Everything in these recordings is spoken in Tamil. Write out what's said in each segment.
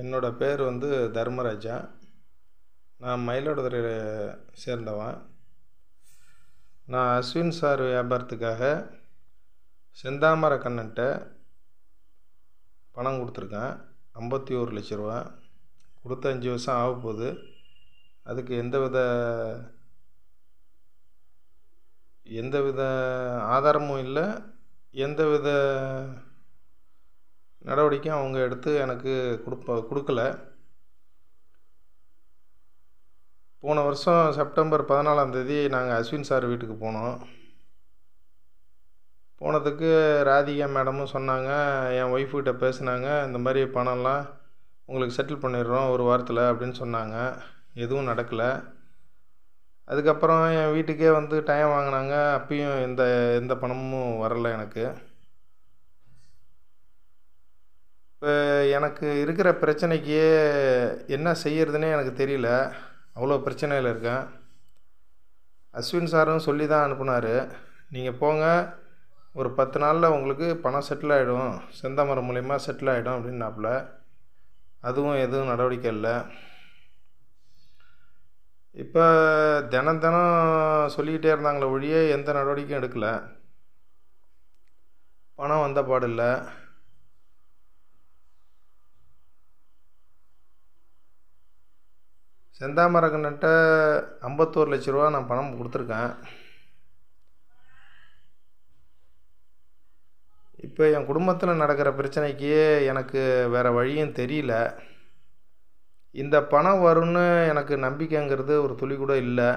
என்னோடய பேர் வந்து தர்மராஜா நான் மயிலாடுதுறையில் சேர்ந்தவன் நான் அஸ்வின் சார் வியாபாரத்துக்காக செந்தாமர கண்ணன்ட்ட பணம் கொடுத்துருக்கேன் ஐம்பத்தி ஒரு லட்ச ரூபா கொடுத்த அஞ்சு வருஷம் ஆக போகுது அதுக்கு எந்த வித எந்த வித ஆதாரமும் இல்லை எந்த வித நடவடிக்கையும் அவங்க எடுத்து எனக்கு கொடுப்ப கொடுக்கல போன வருஷம் செப்டம்பர் பதினாலாந்தேதி நாங்கள் அஸ்வின் சார் வீட்டுக்கு போனோம் போனதுக்கு ராதிகா மேடமும் சொன்னாங்க என் ஒய்ஃப்கிட்ட பேசுனாங்க இந்த மாதிரி பணம்லாம் உங்களுக்கு செட்டில் பண்ணிடுறோம் ஒரு வாரத்தில் அப்படின்னு சொன்னாங்க எதுவும் நடக்கலை அதுக்கப்புறம் என் வீட்டுக்கே வந்து டைம் வாங்கினாங்க அப்பயும் எந்த எந்த பணமும் வரலை எனக்கு இப்போ எனக்கு இருக்கிற பிரச்சனைக்கு என்ன செய்கிறதுனே எனக்கு தெரியல அவ்வளோ பிரச்சனையில் இருக்கேன் அஸ்வின் சாரும் சொல்லி தான் அனுப்புனார் நீங்கள் போங்க ஒரு பத்து நாளில் உங்களுக்கு பணம் செட்டில் ஆகிடும் செந்தமரம் மூலயமா செட்டில் ஆகிடும் அப்படின்னாப்புல அதுவும் எதுவும் நடவடிக்கை இல்லை இப்போ தினம் தினம் சொல்லிக்கிட்டே இருந்தாங்களே ஒழிய எந்த நடவடிக்கையும் எடுக்கலை பணம் வந்த பாடில்லை செந்தாமரகன்ட்ட ஐம்பத்தோரு லட்ச ரூபா நான் பணம் கொடுத்துருக்கேன் இப்போ என் குடும்பத்தில் நடக்கிற பிரச்சனைக்கு எனக்கு வேறு வழியும் தெரியல இந்த பணம் வரும்னு எனக்கு நம்பிக்கைங்கிறது ஒரு துளி கூட இல்லை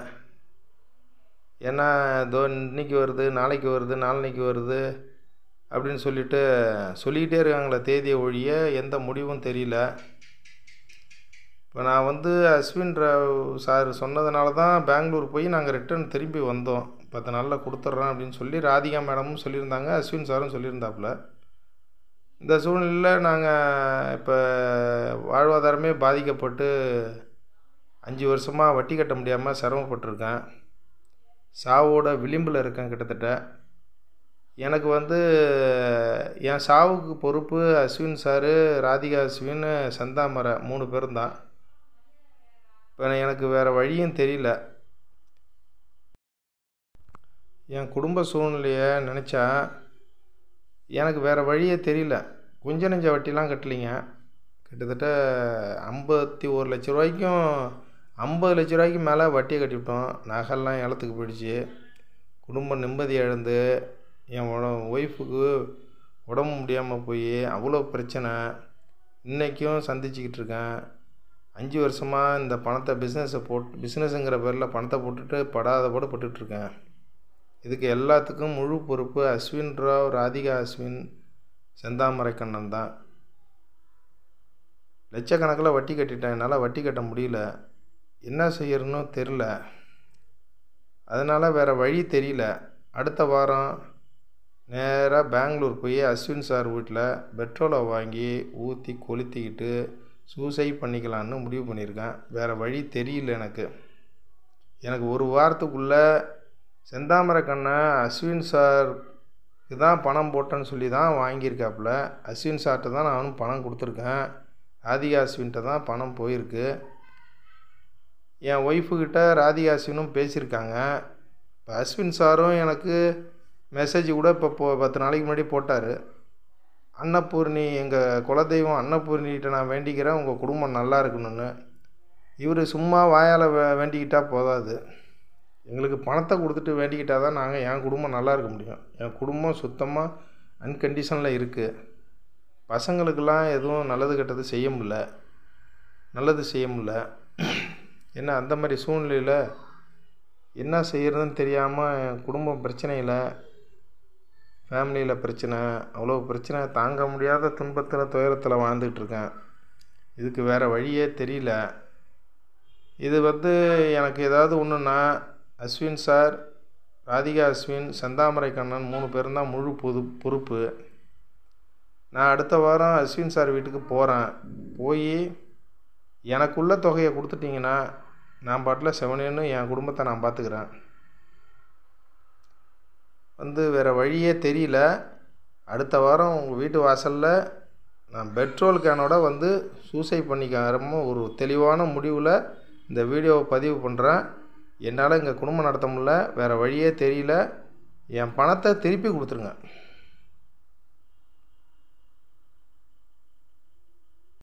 ஏன்னா இதோ இன்றைக்கி வருது நாளைக்கு வருது நாளன்னைக்கு வருது அப்படின்னு சொல்லிட்டு சொல்லிக்கிட்டே இருக்காங்களே தேதியை ஒழிய எந்த முடிவும் தெரியல இப்போ நான் வந்து அஸ்வின் சார் சொன்னதுனால தான் பெங்களூர் போய் நாங்கள் ரிட்டர்ன் திரும்பி வந்தோம் பத்து நாளில் கொடுத்துட்றேன் அப்படின்னு சொல்லி ராதிகா மேடமும் சொல்லியிருந்தாங்க அஸ்வின் சாரும் சொல்லியிருந்தாப்புல இந்த சூழ்நிலையில் நாங்கள் இப்போ வாழ்வாதாரமே பாதிக்கப்பட்டு அஞ்சு வருஷமாக வட்டி கட்ட முடியாமல் சிரமப்பட்டிருக்கேன் சாவோட விளிம்பில் இருக்கேன் கிட்டத்தட்ட எனக்கு வந்து என் சாவுக்கு பொறுப்பு அஸ்வின் சாரு ராதிகா அஸ்வின் சந்தாமரை மூணு பேரும் தான் இப்போ எனக்கு வேறு வழியும் தெரியல என் குடும்ப சூழ்நிலையை நினச்சா எனக்கு வேறு வழியே தெரியல குஞ்ச நெஞ்ச வட்டிலாம் கட்டலிங்க கிட்டத்தட்ட ஐம்பத்தி ஒரு லட்ச ரூபாய்க்கும் ஐம்பது லட்ச ரூபாய்க்கு மேலே வட்டியை கட்டிவிட்டோம் நகைலாம் ஏலத்துக்கு போயிடுச்சு குடும்பம் நிம்மதி இழந்து என் ஒய்ஃபுக்கு உடம்பு முடியாமல் போய் அவ்வளோ பிரச்சனை இன்றைக்கும் சந்திச்சுக்கிட்டு இருக்கேன் அஞ்சு வருஷமாக இந்த பணத்தை பிஸ்னஸை போட்டு பிஸ்னஸுங்கிற பேரில் பணத்தை போட்டுட்டு படாத போட போட்டுட்ருக்கேன் இதுக்கு எல்லாத்துக்கும் முழு பொறுப்பு அஸ்வின் ராவ் ராதிகா அஸ்வின் செந்தாமரை கண்ணன் தான் லட்சக்கணக்கில் வட்டி கட்டிட்டேன் என்னால் வட்டி கட்ட முடியல என்ன செய்யறன்னு தெரில அதனால் வேறு வழி தெரியல அடுத்த வாரம் நேராக பெங்களூர் போய் அஸ்வின் சார் வீட்டில் பெட்ரோலை வாங்கி ஊற்றி கொளுத்திக்கிட்டு சூசைட் பண்ணிக்கலான்னு முடிவு பண்ணியிருக்கேன் வேறு வழி தெரியல எனக்கு எனக்கு ஒரு வாரத்துக்குள்ளே கண்ணை அஸ்வின் சார் தான் பணம் போட்டேன்னு சொல்லி தான் வாங்கியிருக்காப்புல அஸ்வின் சார்கிட்ட தான் நானும் பணம் கொடுத்துருக்கேன் ராதிகா அஸ்வின்கிட்ட தான் பணம் போயிருக்கு என் ஒய்ஃபுக்கிட்ட ராதிகா அஸ்வினும் பேசியிருக்காங்க இப்போ அஸ்வின் சாரும் எனக்கு மெசேஜ் கூட இப்போ போ பத்து நாளைக்கு முன்னாடி போட்டார் அன்னபூர்ணி எங்கள் குலதெய்வம் அன்னபூர்ணிகிட்ட நான் வேண்டிக்கிறேன் உங்கள் குடும்பம் நல்லா இருக்கணும்னு இவர் சும்மா வாயால் வே வேண்டிக்கிட்டால் போதாது எங்களுக்கு பணத்தை கொடுத்துட்டு வேண்டிக்கிட்டால் தான் நாங்கள் என் குடும்பம் நல்லா இருக்க முடியும் என் குடும்பம் சுத்தமாக அன்கண்டிஷனில் இருக்குது பசங்களுக்கெல்லாம் எதுவும் நல்லது கெட்டது செய்ய முடில நல்லது செய்ய முடில என்ன அந்த மாதிரி சூழ்நிலையில் என்ன செய்கிறதுன்னு தெரியாமல் என் குடும்பம் பிரச்சனையில் ஃபேமிலியில் பிரச்சனை அவ்வளோ பிரச்சனை தாங்க முடியாத துன்பத்தில் துயரத்தில் வாழ்ந்துகிட்ருக்கேன் இதுக்கு வேறு வழியே தெரியல இது வந்து எனக்கு ஏதாவது ஒன்றுன்னா அஸ்வின் சார் ராதிகா அஸ்வின் செந்தாமரை கண்ணன் மூணு பேரும் தான் முழு பொது பொறுப்பு நான் அடுத்த வாரம் அஸ்வின் சார் வீட்டுக்கு போகிறேன் போய் எனக்குள்ள தொகையை கொடுத்துட்டிங்கன்னா நான் பாட்டில் செவனேன்னு என் குடும்பத்தை நான் பார்த்துக்கிறேன் வந்து வேறு வழியே தெரியல அடுத்த வாரம் உங்கள் வீட்டு வாசலில் நான் பெட்ரோல் கேனோட வந்து சூசைட் பண்ணிக்காரமோ ஒரு தெளிவான முடிவில் இந்த வீடியோவை பதிவு பண்ணுறேன் என்னால் இங்கே குடும்பம் நடத்த முடில வேறு வழியே தெரியல என் பணத்தை திருப்பி கொடுத்துருங்க